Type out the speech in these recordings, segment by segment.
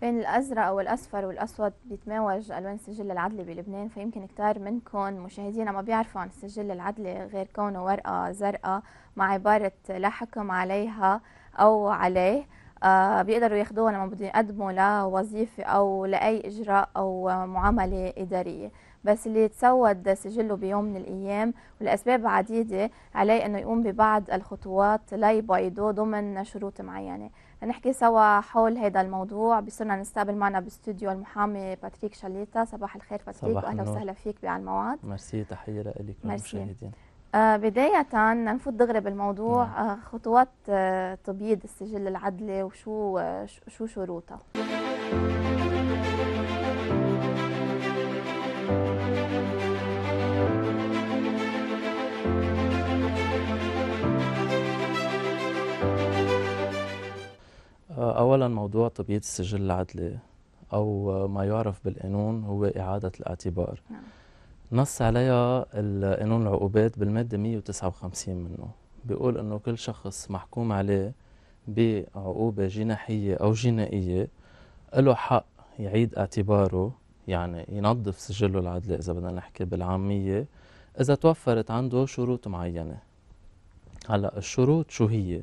بين الازرق والاصفر والاسود بيتماوج الوان السجل العدلي بلبنان فيمكن كتار منكم مشاهدينا ما بيعرفوا عن السجل العدلي غير كونه ورقه زرقاء مع عباره لا حكم عليها او عليه آه بيقدروا ياخدوها لما بدهم يقدموا لوظيفه او لاي اجراء او معامله اداريه بس اللي تسود سجله بيوم من الأيام والأسباب عديدة عليه أنه يقوم ببعض الخطوات ليبيضه ضمن شروط معينة نحكي سوا حول هذا الموضوع بصرنا نستقبل معنا باستوديو المحامي باتريك شاليتا صباح الخير باتريك اهلا واهلا وسهلا فيك بعلى الموعد ميرسي تحيه لك وللمشاهدين آه، بداية نفوت دغري بالموضوع نعم. آه، خطوات آه، تبييض السجل العدلي وشو شو شروطها موضوع تبييض السجل العدلي او ما يعرف بالقانون هو اعاده الاعتبار نعم. نص عليها قانون العقوبات بالماده 159 منه بيقول انه كل شخص محكوم عليه بعقوبه جناحيه او جنائيه له حق يعيد اعتباره يعني ينظف سجله العدلي اذا بدنا نحكي بالعاميه اذا توفرت عنده شروط معينه هلا الشروط شو هي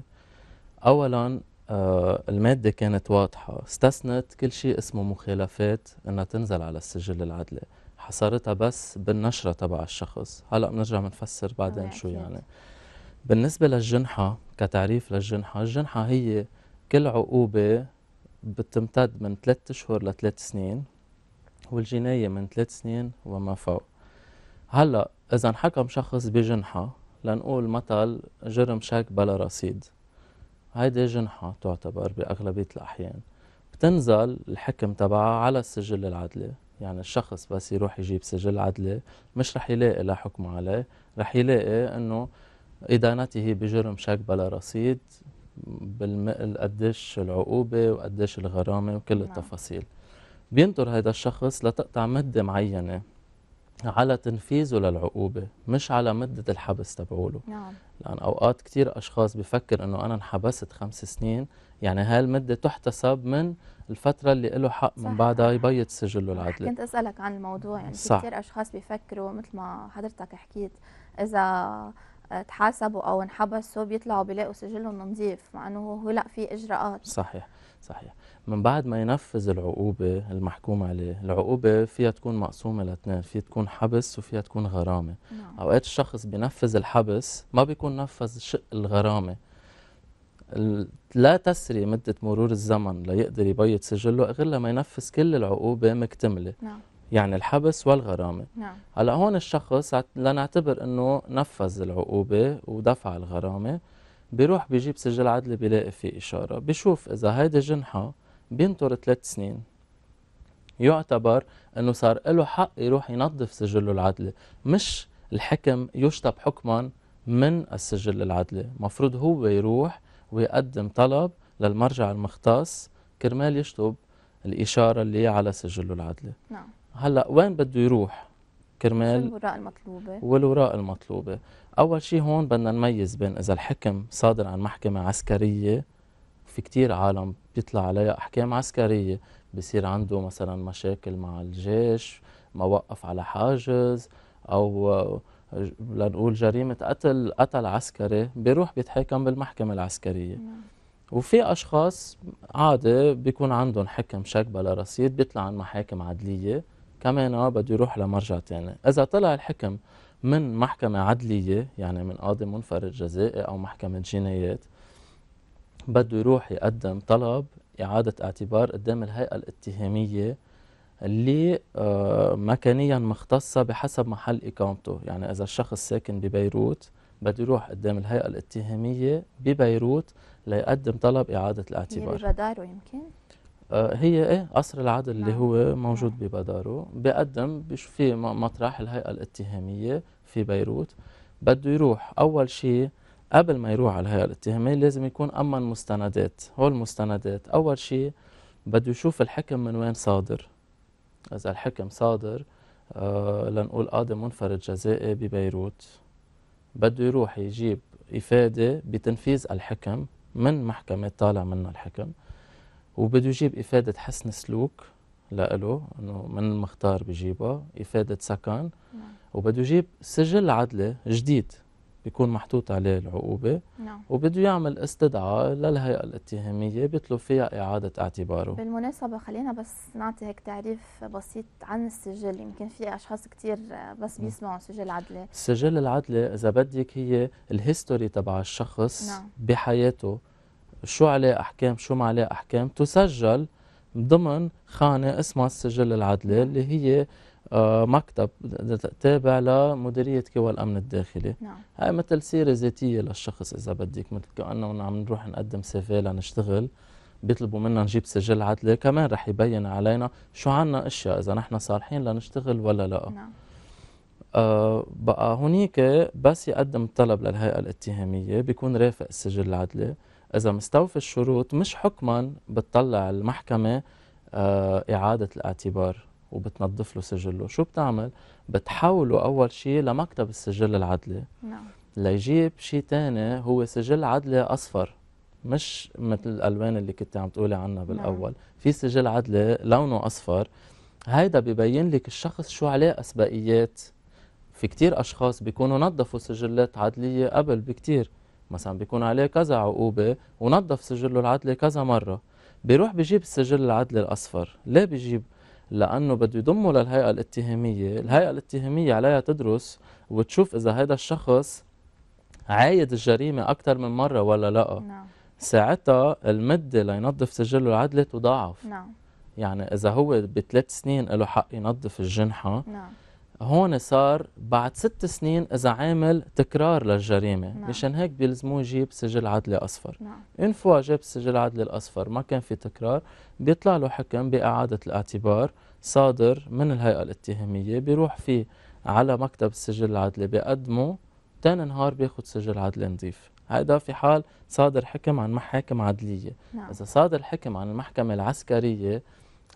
اولا آه، المادة كانت واضحة استثنت كل شيء اسمه مخالفات انها تنزل على السجل العدلي حصرتها بس بالنشرة تبع الشخص هلا بنرجع بنفسر بعدين شو يعني بالنسبة للجنحة كتعريف للجنحة الجنحة هي كل عقوبة بتمتد من ثلاثة أشهر لثلاث سنين والجناية من ثلاث سنين وما فوق هلا إذا انحكم شخص بجنحة لنقول مثل جرم شك بلا رصيد هيدي جنحة تعتبر بأغلبية الأحيان بتنزل الحكم تبعها على السجل العدلي يعني الشخص بس يروح يجيب سجل عدلي مش رح يلاقي لا حكم عليه رح يلاقي انه ادانته بجرم شك بلا رصيد بالمقل قديش العقوبه وقديش الغرامه وكل نعم. التفاصيل بينطر هذا الشخص لتقطع مده معينه على تنفيذه للعقوبة مش على مدة الحبس تبعوله نعم. لأن أوقات كتير أشخاص بفكر أنه أنا انحبست خمس سنين يعني هاي المدة تحتسب من الفترة اللي له حق من بعدها يبيض سجله العدلي كنت أسألك عن الموضوع يعني صح. في كتير أشخاص بيفكروا مثل ما حضرتك حكيت إذا تحاسبوا او انحبسوا بيطلعوا بيلاقوا سجلهم نظيف مع انه هو لا في اجراءات صحيح صحيح من بعد ما ينفذ العقوبة المحكوم عليه العقوبة فيها تكون مقسومة لاثنين فيها تكون حبس وفيها تكون غرامة نعم. أوقات الشخص بينفذ الحبس ما بيكون نفذ شق الغرامة لا تسري مدة مرور الزمن ليقدر يبيض سجله غير لما ينفذ كل العقوبة مكتملة نعم. يعني الحبس والغرامه نعم هلا هون الشخص لنعتبر انه نفذ العقوبه ودفع الغرامه بيروح بيجيب سجل عدلي بيلاقي فيه اشاره بيشوف اذا هيدي جنحه بينطر ثلاث سنين يعتبر انه صار له حق يروح ينظف سجله العدلي مش الحكم يشطب حكما من السجل العدلي مفروض هو يروح ويقدم طلب للمرجع المختص كرمال يشطب الإشارة اللي على سجله العدلي نعم هلا وين بده يروح كرمال الوراء المطلوبه والوراء المطلوبه اول شيء هون بدنا نميز بين اذا الحكم صادر عن محكمه عسكريه في كتير عالم بيطلع عليها احكام عسكريه بصير عنده مثلا مشاكل مع الجيش ما وقف على حاجز او لنقول جريمه قتل قتل عسكري بيروح بيتحاكم بالمحكمه العسكريه نعم. وفي اشخاص عاده بيكون عندهم حكم شك بلا رصيد بيطلع عن محاكم عدليه كمان اه بده يروح لمرجع ثاني، اذا طلع الحكم من محكمة عدلية يعني من قاضي منفرد جزائي أو محكمة جنايات بده يروح يقدم طلب إعادة اعتبار قدام الهيئة الاتهامية اللي آه، مكانيا مختصة بحسب محل إقامته يعني إذا الشخص ساكن ببيروت بده يروح قدام الهيئة الاتهامية ببيروت ليقدم طلب إعادة الاعتبار يلي يعني بداره يمكن هي ايه قصر العدل اللي هو نعم. موجود ببدارو بقدم في مطرح الهيئه الاتهاميه في بيروت بده يروح اول شيء قبل ما يروح على الهيئه الاتهاميه لازم يكون امن مستندات هول المستندات اول شيء بده يشوف الحكم من وين صادر اذا الحكم صادر آه لنقول قاضي منفرد جزائي ببيروت بده يروح يجيب افاده بتنفيذ الحكم من محكمه طالع منها الحكم وبده يجيب إفادة حسن سلوك لإله إنه من المختار بجيبها إفادة سكن نعم. وبده يجيب سجل عدلي جديد بيكون محطوط عليه العقوبة نعم. وبده يعمل استدعاء للهيئة الاتهامية بيطلب فيها إعادة اعتباره بالمناسبة خلينا بس نعطي هيك تعريف بسيط عن السجل يمكن في أشخاص كتير بس نعم. بيسمعوا سجل عدلي السجل العدلي إذا بدك هي الهيستوري تبع الشخص نعم. بحياته شو عليه أحكام شو ما عليه أحكام تسجل ضمن خانة اسمها السجل العدلي اللي هي آه، مكتب تابع لمديرية قوى الأمن الداخلي نعم. هاي مثل سيرة ذاتية للشخص إذا بدك مثل كأنه عم نروح نقدم سيفي لنشتغل بيطلبوا منا نجيب سجل عدلي كمان رح يبين علينا شو عنا اشياء اذا نحن صالحين لنشتغل ولا لا نعم. آه بقى هنيك بس يقدم طلب للهيئه الاتهاميه بيكون رافق السجل العدلي إذا مستوفي الشروط مش حكما بتطلع المحكمة آه، إعادة الاعتبار وبتنظف له سجله شو بتعمل بتحوله أول شيء لمكتب السجل العدلي نعم ليجيب شيء ثاني هو سجل عدلي أصفر مش مثل الألوان اللي كنت عم تقولي عنها نعم. بالأول نعم. في سجل عدلي لونه أصفر هيدا ببين لك الشخص شو عليه أسبقيات في كتير أشخاص بيكونوا نظفوا سجلات عدلية قبل بكتير مثلا بيكون عليه كذا عقوبة ونظف سجله العدلي كذا مرة بيروح بجيب السجل العدلي الأصفر ليه بجيب؟ لأنه بده يضمه للهيئة الاتهامية الهيئة الاتهامية عليها تدرس وتشوف إذا هذا الشخص عايد الجريمة أكثر من مرة ولا لا نعم. ساعتها المدة لينظف سجله العدلي تضاعف نعم. يعني إذا هو بثلاث سنين له حق ينظف الجنحة نعم. هون صار بعد ست سنين اذا عامل تكرار للجريمه نعم. مشان هيك بيلزموه يجيب سجل عدلي اصفر نعم. ان فوا جاب السجل العدلي الاصفر ما كان في تكرار بيطلع له حكم باعاده الاعتبار صادر من الهيئه الاتهاميه بيروح فيه على مكتب السجل العدلي بيقدمه تاني نهار بياخذ سجل عدلي نظيف هيدا في حال صادر حكم عن محاكم عدليه نعم. اذا صادر حكم عن المحكمه العسكريه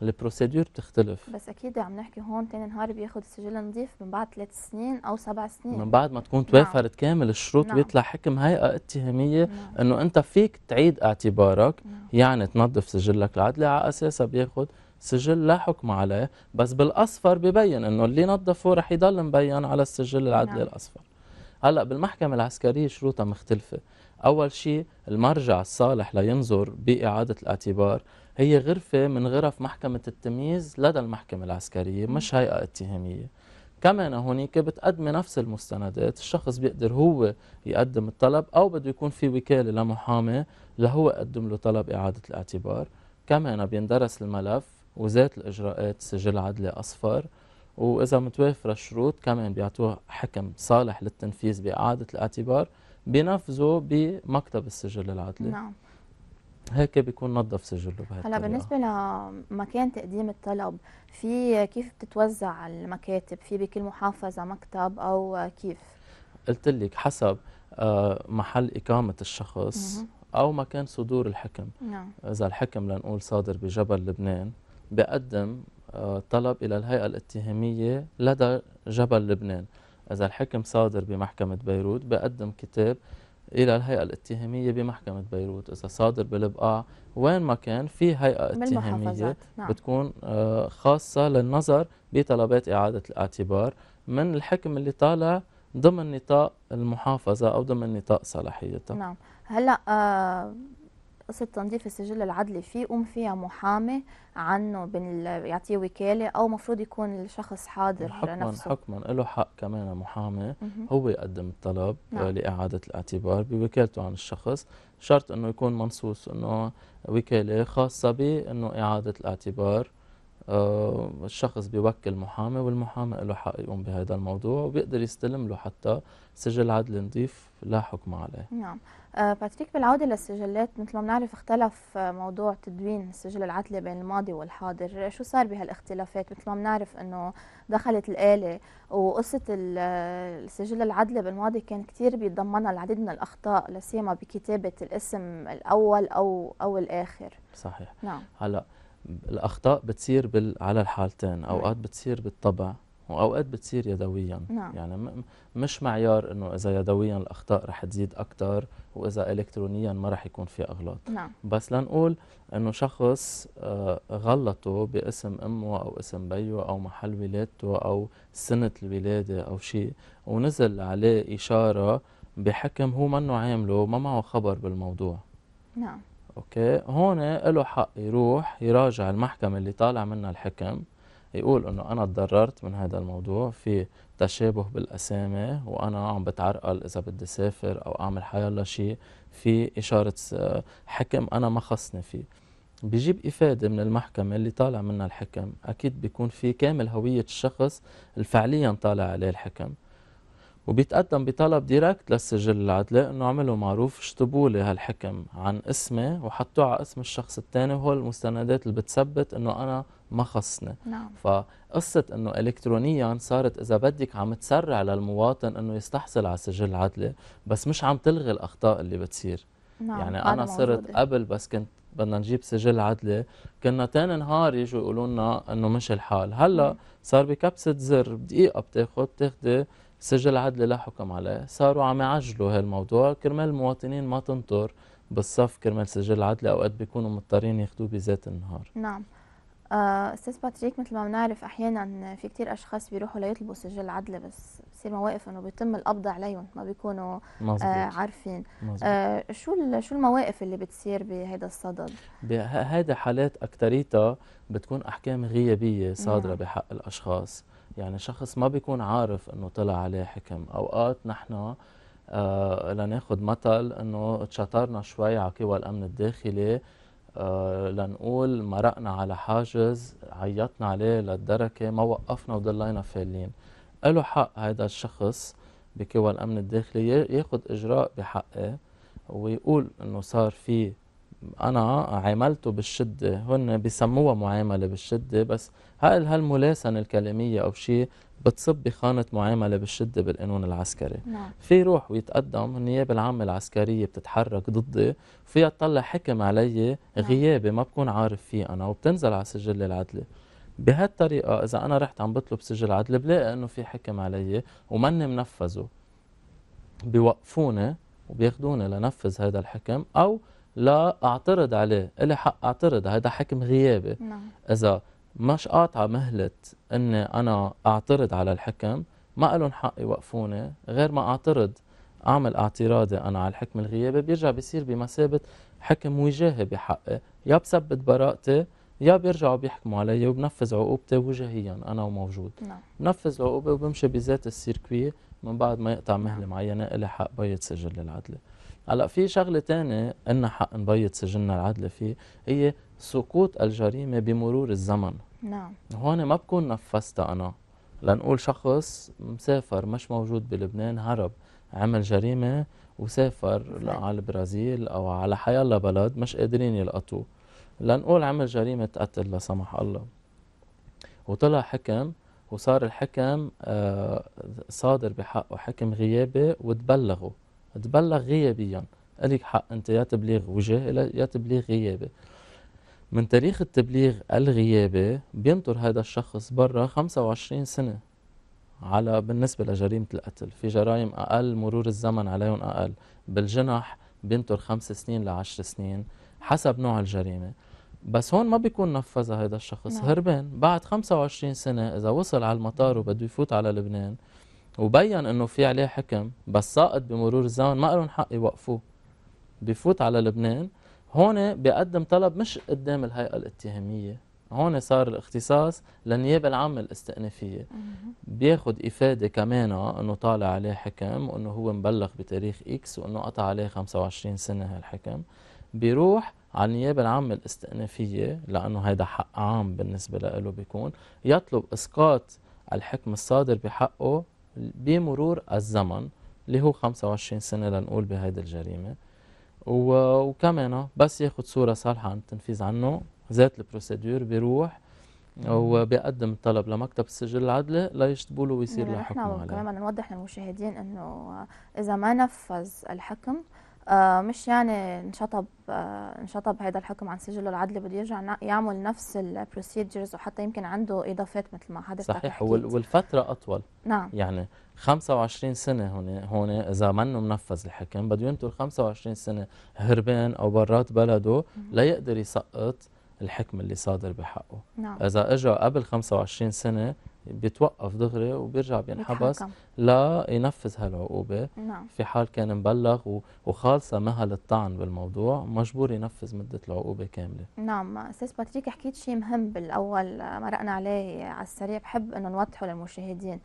البروسيدور بتختلف بس اكيد عم نحكي هون تاني نهار بياخذ السجل النظيف من بعد ثلاث سنين او سبع سنين من بعد ما تكون نعم. توافرت نعم. كامل الشروط نعم. بيطلع حكم هيئه اتهاميه نعم. انه انت فيك تعيد اعتبارك نعم. يعني تنظف سجلك العدلي على اساسها بياخذ سجل لا حكم عليه بس بالاصفر ببين انه اللي نظفه رح يضل مبين على السجل العدلي نعم. الاصفر هلا بالمحكمه العسكريه شروطها مختلفه اول شيء المرجع الصالح لينظر باعاده الاعتبار هي غرفة من غرف محكمة التمييز لدى المحكمة العسكرية مش هيئة اتهامية كمان هونيك بتقدم نفس المستندات الشخص بيقدر هو يقدم الطلب أو بده يكون في وكالة لمحامي لهو قدم له طلب إعادة الاعتبار كمان بيندرس الملف وذات الإجراءات سجل عدلي أصفر وإذا متوافرة الشروط كمان بيعطوه حكم صالح للتنفيذ بإعادة الاعتبار بنفذه بمكتب السجل العدلي نعم. هيك بيكون نظف سجله هلا بالنسبه لمكان تقديم الطلب في كيف بتتوزع المكاتب في بكل محافظه مكتب او كيف قلت لك حسب آه، محل اقامه الشخص او مكان صدور الحكم نعم. اذا الحكم لنقول صادر بجبل لبنان بقدم آه، طلب الى الهيئه الاتهاميه لدى جبل لبنان اذا الحكم صادر بمحكمه بيروت بقدم كتاب الى الهيئه الاتهاميه بمحكمه بيروت اذا صادر بالبقاع وين ما كان في هيئه اتهاميه نعم. بتكون آه، خاصه للنظر بطلبات اعاده الاعتبار من الحكم اللي طالع ضمن نطاق المحافظه او ضمن نطاق صلاحيتها نعم هلا آه قصه تنظيف السجل العدلي فيه يقوم فيها محامي عنه يعطيه وكاله او مفروض يكون الشخص حاضر حكما نفسه حكما له حق كمان محامي هو يقدم الطلب نعم. لاعاده الاعتبار بوكالته عن الشخص شرط انه يكون منصوص انه وكاله خاصه بانه اعاده الاعتبار آه، الشخص بيوكل محامي والمحامي له حق يقوم بهذا الموضوع وبيقدر يستلم له حتى سجل عدل نظيف لا حكم عليه نعم آه، باتريك بالعودة للسجلات مثل ما بنعرف اختلف آه، موضوع تدوين السجل العدلي بين الماضي والحاضر شو صار بهالاختلافات مثل ما بنعرف انه دخلت الآلة وقصة السجل العدلي بالماضي كان كتير بيتضمنها العديد من الأخطاء لسيما بكتابة الاسم الأول أو أو الآخر صحيح نعم هلأ الاخطاء بتصير بال... على الحالتين نعم. اوقات بتصير بالطبع واوقات بتصير يدويا نعم. يعني م... مش معيار انه اذا يدويا الاخطاء رح تزيد اكثر واذا الكترونيا ما رح يكون في اغلاط نعم. بس لنقول انه شخص آه، غلطه باسم امه او اسم بيه او محل ولادته او سنه الولاده او شيء ونزل عليه اشاره بحكم هو منه عامله ما معه خبر بالموضوع نعم اوكي هون له حق يروح يراجع المحكمه اللي طالع منها الحكم يقول انه انا تضررت من هذا الموضوع في تشابه بالاسامي وانا عم بتعرقل اذا بدي سافر او اعمل حيالله شيء في اشاره حكم انا ما خصني فيه بيجيب إفادة من المحكمة اللي طالع منها الحكم أكيد بيكون في كامل هوية الشخص اللي فعليا طالع عليه الحكم وبيتقدم بطلب ديركت للسجل العدلي انه عملوا معروف اشطبوا لي هالحكم عن اسمي وحطوه على اسم الشخص الثاني وهول المستندات اللي بتثبت انه انا ما خصني نعم. فقصة انه الكترونيا صارت اذا بدك عم تسرع للمواطن انه يستحصل على سجل عدلي بس مش عم تلغي الاخطاء اللي بتصير نعم. يعني انا صرت موجودة. قبل بس كنت بدنا نجيب سجل عدلي كنا تاني نهار يجوا يقولوا لنا انه مش الحال هلا نعم. صار بكبسه زر بدقيقه بتاخذ بتاخذي سجل عدلي لا حكم عليه صاروا عم يعجلوا هالموضوع كرمال المواطنين ما تنطر بالصف كرمال سجل عدلي اوقات بيكونوا مضطرين ياخذوه بذات النهار نعم آه، استاذ باتريك مثل ما بنعرف احيانا في كثير اشخاص بيروحوا ليطلبوا سجل عدل بس بصير مواقف انه بيتم القبض عليهم ما بيكونوا مزبوط. آه عارفين مزبوط. آه شو شو المواقف اللي بتصير بهذا الصدد هذا حالات اكثريتها بتكون احكام غيابيه صادره نعم. بحق الاشخاص يعني شخص ما بيكون عارف انه طلع عليه حكم اوقات نحن آه لناخذ مثل انه تشطرنا شوي على قوى الامن الداخلي آه لنقول مرقنا على حاجز عيطنا عليه للدركه ما وقفنا وضلينا فالين له حق هذا الشخص بقوى الامن الداخلي ياخذ اجراء بحقه ويقول انه صار في انا عاملته بالشده هن بسموها معامله بالشده بس هل هالملاسنه الكلاميه او شيء بتصب بخانه معامله بالشده بالقانون العسكري نعم. في روح ويتقدم النيابه العامه العسكريه بتتحرك ضدي فيها تطلع حكم علي نعم. غيابي ما بكون عارف فيه انا وبتنزل على سجل العدلي بهالطريقه اذا انا رحت عم بطلب سجل عدل بلاقي انه في حكم علي ومني منفذه بيوقفوني وبياخذوني لنفذ هذا الحكم او لا اعترض عليه لي حق اعترض هذا حكم غيابي نعم. اذا مش قاطعه مهله اني انا اعترض على الحكم ما لهم حق يوقفوني غير ما اعترض اعمل اعتراضي انا على الحكم الغيابي بيرجع بيصير بمثابه حكم وجاهي بحقي يا بثبت براءتي يا بيرجعوا بيحكموا علي وبنفذ عقوبتي وجاهيا انا وموجود نعم بنفذ عقوبه وبمشي بذات السيركوي من بعد ما يقطع مهله معينه الي حق بيض سجل العدله هلا في شغله ثانيه إن حق نبيض سجلنا العدل فيه هي سقوط الجريمه بمرور الزمن نعم هون ما بكون نفذتها انا لنقول شخص مسافر مش موجود بلبنان هرب عمل جريمه وسافر على البرازيل او على حي الله بلد مش قادرين يلقطوه لنقول عمل جريمه قتل لا سمح الله وطلع حكم وصار الحكم آه، صادر بحقه حكم غيابي وتبلغه تبلغ غيابيا لك حق أنت يا تبليغ وجاهي يا تبليغ غيابي من تاريخ التبليغ الغيابي بينطر هذا الشخص برا 25 سنة على بالنسبة لجريمة القتل في جرائم أقل مرور الزمن عليهم أقل بالجنح بينطر خمس سنين لعشر سنين حسب نوع الجريمة بس هون ما بيكون نفذها هذا الشخص نعم. هربان بعد 25 سنة إذا وصل على المطار وبده يفوت على لبنان وبين انه في عليه حكم بس ساقط بمرور الزمن ما لهم حق يوقفوه بفوت على لبنان هون بيقدم طلب مش قدام الهيئه الاتهاميه هون صار الاختصاص للنيابه العامه الاستئنافيه بياخد افاده كمان انه طالع عليه حكم وانه هو مبلغ بتاريخ اكس وانه قطع عليه 25 سنه هالحكم بيروح على النيابه العامه الاستئنافيه لانه هيدا حق عام بالنسبه له بيكون يطلب اسقاط الحكم الصادر بحقه بمرور الزمن اللي هو 25 سنة لنقول بهيدي الجريمة وكمان بس ياخد صورة صالحة عن التنفيذ عنه ذات البروسيدور بيروح وبيقدم الطلب لمكتب السجل العدلي ليشتبوا له ويصير له يعني حكم عليه. كمان نوضح للمشاهدين انه اذا ما نفذ الحكم آه، مش يعني انشطب آه، انشطب هذا الحكم عن سجله العدلي بده يرجع يعمل نفس البروسيدجرز وحتى يمكن عنده اضافات مثل ما حضرتك صحيح حكيت. والفتره اطول نعم يعني 25 سنه هون هون اذا منه منفذ الحكم بده ينطر 25 سنه هربان او برات بلده ليقدر يسقط الحكم اللي صادر بحقه نعم. اذا اجى قبل 25 سنه بيتوقف دغري وبيرجع بينحبس لينفذ هالعقوبه نعم. في حال كان مبلغ وخالصه مهل الطعن بالموضوع مجبور ينفذ مده العقوبه كامله نعم استاذ باتريك حكيت شيء مهم بالاول آه، مرقنا عليه على السريع بحب انه نوضحه للمشاهدين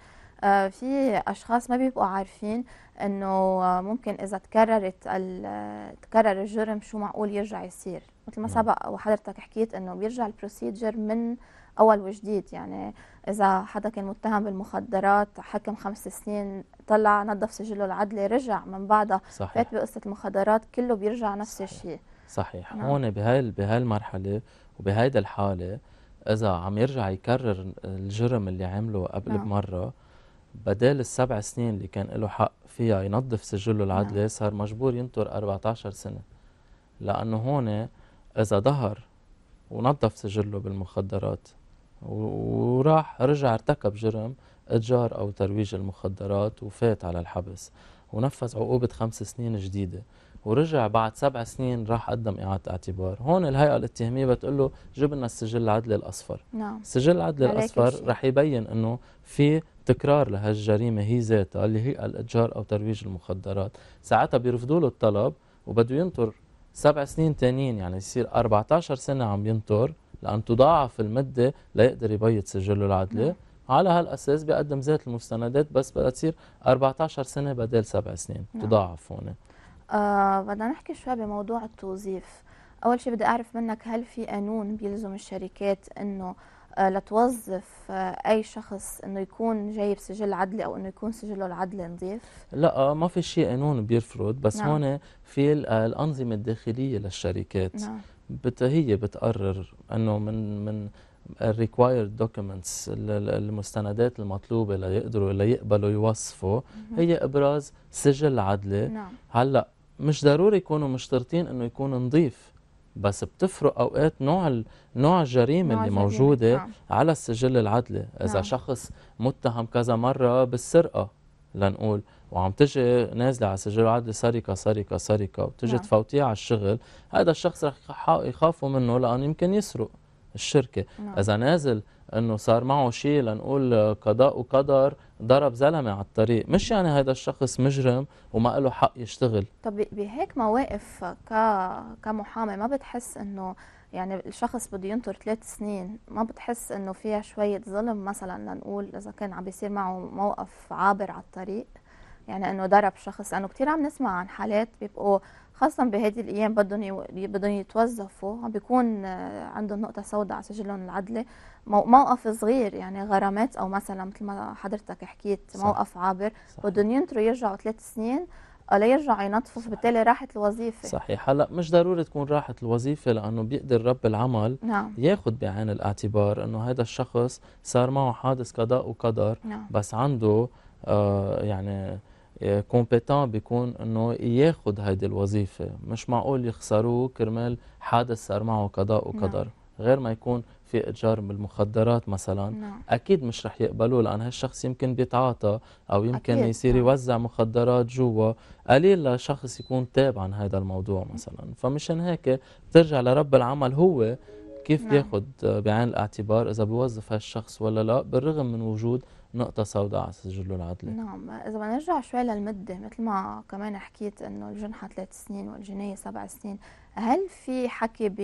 آه، في اشخاص ما بيبقوا عارفين انه آه، ممكن اذا تكررت آه، تكرر الجرم شو معقول يرجع يصير مثل ما نعم. سبق وحضرتك حكيت انه بيرجع البروسيدجر من اول وجديد يعني اذا حدا كان متهم بالمخدرات حكم خمس سنين طلع نظف سجله العدلي رجع من بعدها فات بقصه المخدرات كله بيرجع نفس الشيء صحيح نعم. هون بهاي بهاي المرحله وبهيدا الحاله اذا عم يرجع يكرر الجرم اللي عمله قبل نعم. بمره بدال السبع سنين اللي كان له حق فيها ينظف سجله العدلي نعم. صار مجبور ينطر 14 سنة لأنه هون إذا ظهر ونظف سجله بالمخدرات وراح رجع ارتكب جرم إتجار أو ترويج المخدرات وفات على الحبس ونفذ عقوبة خمس سنين جديدة ورجع بعد سبع سنين راح قدم إعادة اعتبار هون الهيئة الاتهامية بتقول له جبنا السجل العدلي الأصفر نعم. السجل العدلي الأصفر راح يبين أنه في تكرار لهالجريمة هي ذاتها اللي هي الإتجار أو ترويج المخدرات ساعتها بيرفضوا له الطلب وبده ينطر سبع سنين تانيين يعني يصير 14 سنة عم ينطر لأن تضاعف المدة ليقدر يبيض سجله العدلي نعم. على هالأساس بيقدم ذات المستندات بس بدها تصير 14 سنة بدل سبع سنين نعم. تضاعف هون آه بدنا نحكي شوي بموضوع التوظيف أول شيء بدي أعرف منك هل في قانون بيلزم الشركات أنه آه، لتوظف آه، اي شخص انه يكون جايب سجل عدلي او انه يكون سجله العدلي نظيف؟ لا آه، ما في شيء قانون بيرفرض بس نعم. هون في الانظمه الداخليه للشركات نعم. هي بتقرر انه من من الريكوايرد دوكيومنتس المستندات المطلوبه ليقدروا ليقبلوا يوصفوا هي ابراز سجل عدلي نعم. هلا مش ضروري يكونوا مشترطين انه يكون نظيف بس بتفرق اوقات نوع نوع الجريمه اللي جريمة. موجوده نعم. على السجل العدلي اذا نعم. شخص متهم كذا مره بالسرقه لنقول وعم تجي نازله على السجل العدلي سرقه سرقه سرقه وتجي نعم. تفوتيه على الشغل هذا الشخص رح يخافوا منه لانه يمكن يسرق الشركه نعم. اذا نازل انه صار معه شيء لنقول قضاء وقدر ضرب زلمه على الطريق مش يعني هذا الشخص مجرم وما له حق يشتغل طب بهيك مواقف ك كمحامي ما بتحس انه يعني الشخص بده ينطر ثلاث سنين ما بتحس انه فيها شويه ظلم مثلا لنقول اذا كان عم بيصير معه موقف عابر على الطريق يعني انه ضرب شخص لانه كثير عم نسمع عن حالات بيبقوا خاصة بهذه الأيام بدهم بدهم يتوظفوا بيكون آه، عندهم نقطة سوداء على سجلهم العدلي موقف صغير يعني غرامات أو مثلا مثل ما حضرتك حكيت موقف عابر بدهم ينطروا يرجعوا ثلاث سنين آه، ليرجعوا ينظفوا فبالتالي راحت الوظيفه صحيح هلا مش ضروري تكون راحت الوظيفه لانه بيقدر رب العمل نعم. ياخذ بعين الاعتبار انه هذا الشخص صار معه حادث قضاء وقدر نعم. بس عنده آه يعني كومبيتون آه، بيكون انه ياخذ هيدي الوظيفه مش معقول يخسروه كرمال حادث صار معه قضاء وقدر نعم. غير ما يكون في اتجار بالمخدرات مثلا نعم. اكيد مش رح يقبلوه لان هالشخص يمكن بيتعاطى او يمكن أكيد. يصير نعم. يوزع مخدرات جوا قليل لشخص يكون تاب عن هذا الموضوع مثلا فمشان هيك بترجع لرب العمل هو كيف نعم. بياخذ بعين الاعتبار اذا بيوظف هالشخص ولا لا بالرغم من وجود نقطة سوداء على سجله العدلي نعم إذا بدنا نرجع شوي للمدة مثل ما كمان حكيت إنه الجنحة ثلاث سنين والجناية سبع سنين هل في حكي ب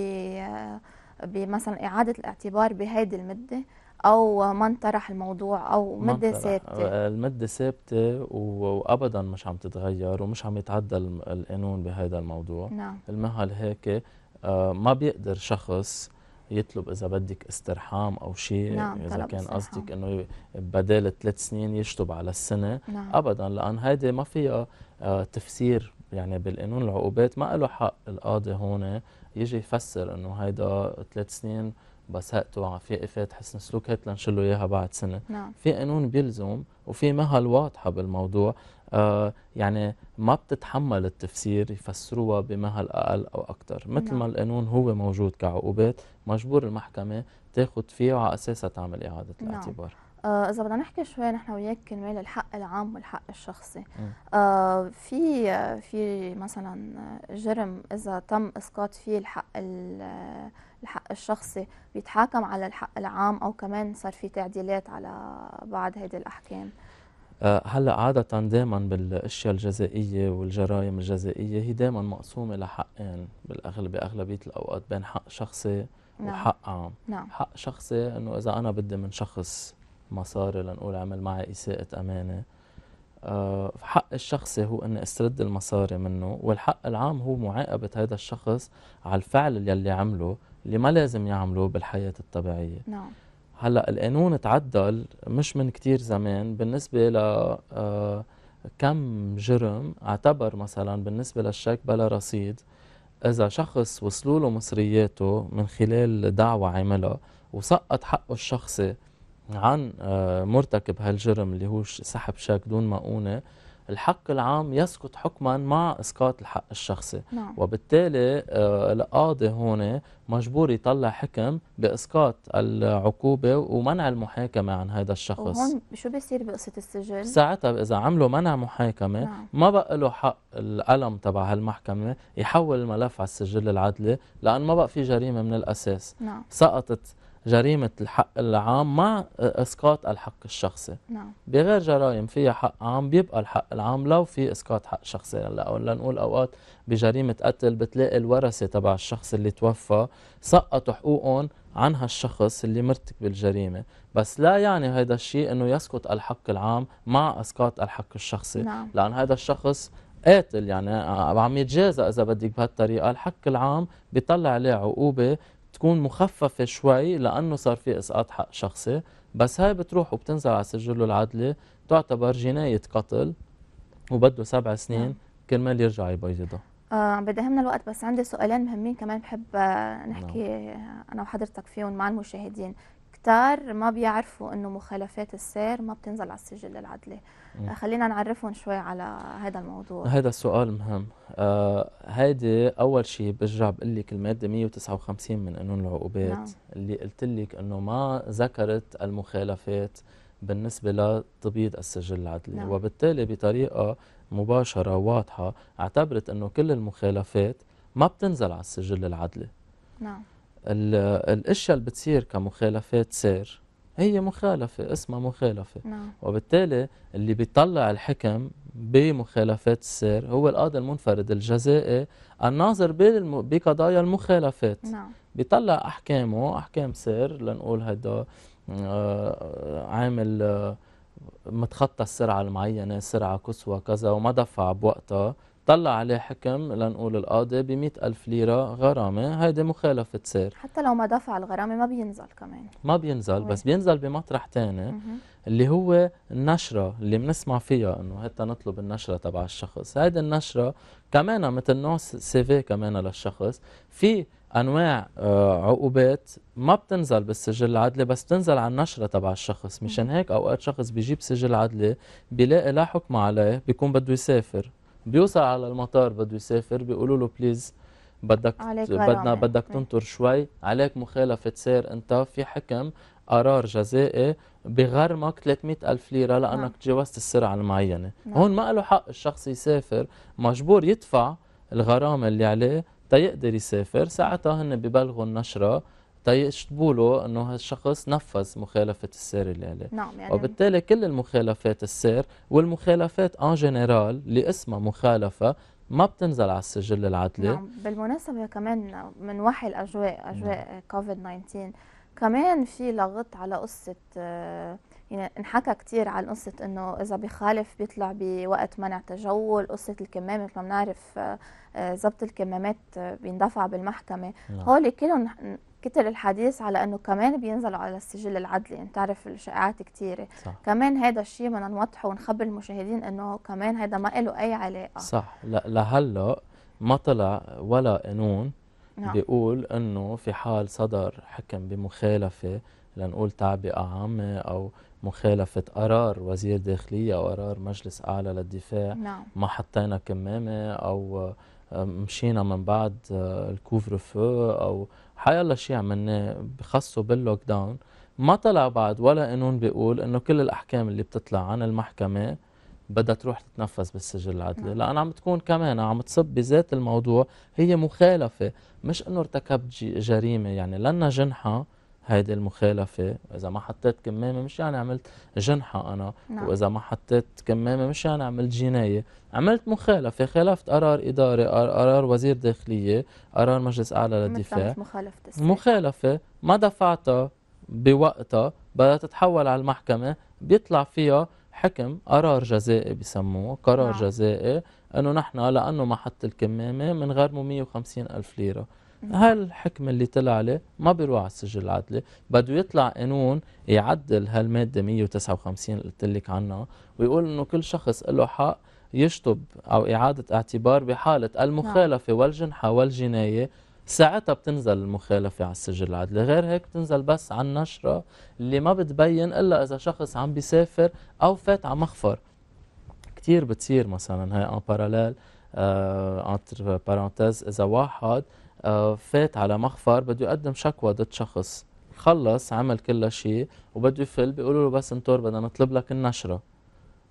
بمثلا إعادة الاعتبار بهيدي المدة أو ما انطرح الموضوع أو مدة ثابتة المدة ثابتة وأبدا مش عم تتغير ومش عم يتعدى القانون بهذا الموضوع نعم المهل هيك آه، ما بيقدر شخص يطلب اذا بدك استرحام او شيء نعم اذا كان قصدك انه بدال ثلاث سنين يشطب على السنه نعم. ابدا لان هيدي ما فيها آه، تفسير يعني بالقانون العقوبات ما له حق القاضي هون يجي يفسر انه هيدا ثلاث سنين بس هقته في افات حسن سلوك هات لنشلو اياها بعد سنه نعم. في قانون بيلزم وفي مهل واضحه بالموضوع آه، يعني ما بتتحمل التفسير يفسروها بمهل أقل أو أكثر مثل نعم. ما القانون هو موجود كعقوبات مجبور المحكمة تاخذ فيه على أساسها تعمل إعادة نعم. الاعتبار آه، إذا بدنا نحكي شوي نحن وياك كرمال الحق العام والحق الشخصي آه في في مثلا جرم إذا تم إسقاط فيه الحق الحق الشخصي بيتحاكم على الحق العام أو كمان صار في تعديلات على بعض هذه الأحكام آه، هلا عادة دائما بالاشياء الجزائية والجرائم الجزائية هي دائما مقسومة لحقين بالاغلب باغلبية الاوقات بين حق شخصي نعم. وحق عام نعم. حق شخصي انه اذا انا بدي من شخص مصاري لنقول عمل معي اساءة امانة آه، حق الشخصي هو اني استرد المصاري منه والحق العام هو معاقبة هذا الشخص على الفعل يلي عمله اللي ما لازم يعمله بالحياة الطبيعية نعم هلا القانون تعدل مش من كتير زمان بالنسبه ل آه، كم جرم اعتبر مثلا بالنسبه للشيك بلا رصيد اذا شخص وصلوا له مصرياته من خلال دعوه عاملها وسقط حقه الشخصي عن آه، مرتكب هالجرم اللي هو سحب شيك دون مؤونه الحق العام يسقط حكما مع اسقاط الحق الشخصي نعم. وبالتالي آه، القاضي هون مجبور يطلع حكم باسقاط العقوبه ومنع المحاكمه عن هذا الشخص وهون شو بيصير بقصه السجن ساعتها اذا عملوا منع محاكمه نعم. ما بقى له حق القلم تبع هالمحكمه يحول الملف على السجل العدلي لان ما بقى في جريمه من الاساس نعم. سقطت جريمة الحق العام مع إسقاط الحق الشخصي نعم بغير جرائم فيها حق عام بيبقى الحق العام لو في إسقاط حق شخصي هلا لنقول نقول أوقات بجريمة قتل بتلاقي الورثة تبع الشخص اللي توفى سقطوا حقوقهم عن هالشخص اللي مرتكب الجريمة بس لا يعني هذا الشيء أنه يسقط الحق العام مع إسقاط الحق الشخصي نعم. لأن هذا الشخص قاتل يعني عم يتجازى اذا بدك بهالطريقه الحق العام بيطلع عليه عقوبه تكون مخففة شوي لأنه صار في إسقاط حق شخصي بس هاي بتروح وبتنزل على سجله العدلي تعتبر جناية قتل وبده سبع سنين نعم. كرمال يرجع يبيضها آه بدي أهمنا الوقت بس عندي سؤالين مهمين كمان بحب آه، نحكي نعم. أنا وحضرتك فيهم مع المشاهدين كتار ما بيعرفوا انه مخالفات السير ما بتنزل على السجل العدلي م. آه، خلينا نعرفهم شوي على هذا الموضوع هذا السؤال مهم آه هيدي اول شيء برجع بقول لك الماده 159 من قانون العقوبات نعم. اللي قلت لك انه ما ذكرت المخالفات بالنسبه لتبييض السجل العدلي نعم. وبالتالي بطريقه مباشره واضحه اعتبرت انه كل المخالفات ما بتنزل على السجل العدلي نعم الاشياء اللي بتصير كمخالفات سير هي مخالفة اسمها مخالفة نعم. وبالتالي اللي بيطلع الحكم بمخالفات السير هو القاضي المنفرد الجزائي الناظر بقضايا المخالفات نعم. بيطلع أحكامه أحكام سير لنقول هيدا آه، عامل آه، متخطى السرعة المعينة سرعة قصوى كذا وما دفع بوقتها طلع عليه حكم لنقول القاضي ب ألف ليرة غرامة هيدي مخالفة سير حتى لو ما دفع الغرامة ما بينزل كمان ما بينزل بس بينزل بمطرح تاني اللي هو النشرة اللي بنسمع فيها انه حتى نطلب النشرة تبع الشخص هيدي النشرة كمان مثل نوع في كمان للشخص في انواع آه، عقوبات ما بتنزل بالسجل العدلي بس بتنزل على النشره تبع الشخص مشان هيك اوقات شخص بيجيب سجل عدلي بيلاقي لا حكم عليه بيكون بده يسافر بيوصل على المطار بده يسافر بيقولوا له بليز بدك بدنا يعني. بدك تنطر شوي عليك مخالفه سير انت في حكم قرار جزائي بغرمك 300 ألف ليرة نعم. لأنك نعم. تجاوزت السرعة المعينة نعم. هون ما له حق الشخص يسافر مجبور يدفع الغرامة اللي عليه تيقدر يسافر ساعتها هن ببلغوا النشرة تيشبوا له انه هالشخص نفذ مخالفه السير اللي عليه نعم يعني وبالتالي كل المخالفات السير والمخالفات ان جنرال اللي اسمها مخالفه ما بتنزل على السجل العدلي نعم بالمناسبه كمان من وحي الاجواء اجواء نعم. كوفيد 19 كمان في لغط على قصه يعني انحكى كثير عن قصة انه اذا بخالف بيطلع بوقت منع تجول قصة الكمامة مثل ما بنعرف آه، آه، ضبط الكمامات بيندفع بالمحكمة نعم. هول كلهم كتر الحديث على انه كمان بينزلوا على السجل العدلي انت يعني تعرف الشائعات كثيره كمان هذا الشيء بدنا نوضحه ونخبر المشاهدين انه كمان هذا ما له اي علاقه صح لهلا ما طلع ولا قانون نعم. بيقول انه في حال صدر حكم بمخالفه لنقول تعبئه عامه او مخالفه قرار وزير داخليه او قرار مجلس اعلى للدفاع نعم. ما حطينا كمامه او مشينا من بعد الكوفر فو او حي الله شيء عملناه بخصه باللوك داون ما طلع بعد ولا قانون بيقول انه كل الاحكام اللي بتطلع عن المحكمه بدها تروح تتنفذ بالسجل العدلي نعم. لان عم تكون كمان عم تصب بذات الموضوع هي مخالفه مش انه ارتكبت جريمه يعني لنا جنحه هيدي المخالفة إذا ما حطيت كمامة مش يعني عملت جنحة أنا نعم. وإذا ما حطيت كمامة مش يعني عملت جناية عملت مخالفة خالفت قرار إداري قرار وزير داخلية قرار مجلس أعلى للدفاع مخالفة مخالفة ما دفعتها بوقتها بدها تتحول على المحكمة بيطلع فيها حكم قرار جزائي بسموه قرار نعم. جزائي انه نحن لانه ما حط الكمامه بنغرمه 150 الف ليره هالحكم اللي طلع عليه ما بيروح على السجل العدلي بده يطلع قانون يعدل هالماده 159 اللي قلت لك عنها ويقول انه كل شخص له حق يشطب او اعاده اعتبار بحاله المخالفه نعم. والجنحه والجنايه ساعتها بتنزل المخالفة على السجل العدلي غير هيك بتنزل بس على النشرة اللي ما بتبين إلا إذا شخص عم بيسافر أو فات على مخفر كتير بتصير مثلا هاي ان باراليل انتر بارانتيز إذا واحد آه، فات على مخفر بده يقدم شكوى ضد شخص خلص عمل كل شيء وبده يفل بيقولوا له بس انطر بدنا نطلب لك النشره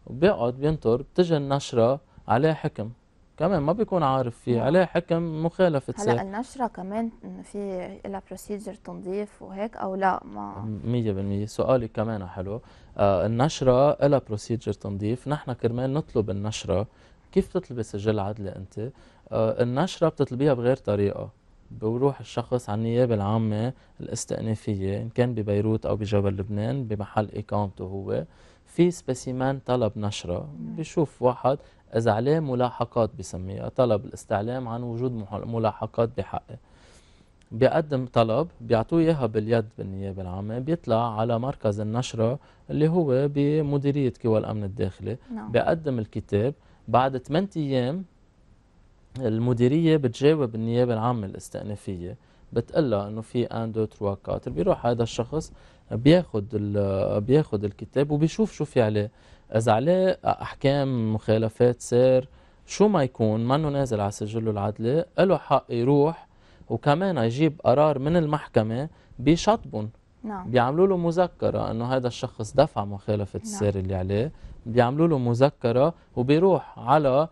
وبيقعد بينطر بتجي النشره عليه حكم كمان ما بيكون عارف فيه نعم. عليه حكم مخالفة هلا سير. النشرة كمان في لها بروسيجر تنظيف وهيك أو لا ما 100% سؤالي كمان حلو آه النشرة لها بروسيجر تنظيف نحن كرمال نطلب النشرة كيف تطلب سجل عدلي أنت؟ آه، النشرة بتطلبيها بغير طريقة بروح الشخص على النيابة العامة الاستئنافية إن كان ببيروت أو بجبل لبنان بمحل إقامته هو في سبيسيمان طلب نشرة بشوف واحد إذا عليه ملاحقات بسميها طلب الاستعلام عن وجود ملاحقات بحقه بيقدم طلب بيعطوه اياها باليد بالنيابه العامه بيطلع على مركز النشره اللي هو بمديريه قوى الامن الداخلي نعم. بيقدم الكتاب بعد 8 ايام المديريه بتجاوب النيابه العامه الاستئنافيه لها انه في ان دو تروا كاتر بيروح هذا الشخص بياخذ بياخذ الكتاب وبيشوف شو في عليه اذا عليه احكام مخالفات سير شو ما يكون منه نازل على سجله العدلي له حق يروح وكمان يجيب قرار من المحكمه بيشطبن نعم بيعملوا له مذكره انه هذا الشخص دفع مخالفه نعم. السير اللي عليه بيعملوا له مذكره وبيروح على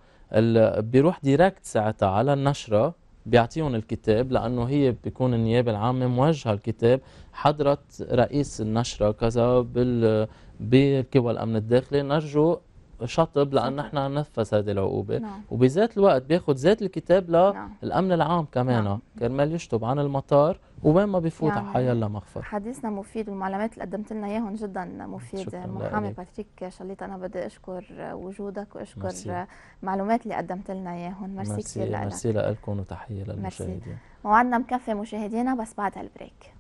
بيروح ديركت ساعتها على النشره بيعطيهم الكتاب لانه هي بيكون النيابه العامه موجهه الكتاب حضره رئيس النشره كذا بال الامن الداخلي نرجو شطب لان نحن ننفذ هذه العقوبه نعم. وبذات الوقت بياخذ ذات الكتاب نعم. للامن العام كمان نعم. كرمال يشطب عن المطار وين ما بيفوت يعني حيا الله مغفر حديثنا مفيد والمعلومات اللي قدمت لنا اياهم جدا مفيد محامي باتريك شليط انا بدي اشكر وجودك واشكر المعلومات اللي قدمت لنا اياهم ميرسي كثير لك ميرسي لكم وتحيه للمشاهدين موعدنا مكفي مشاهدينا بس بعد هالبريك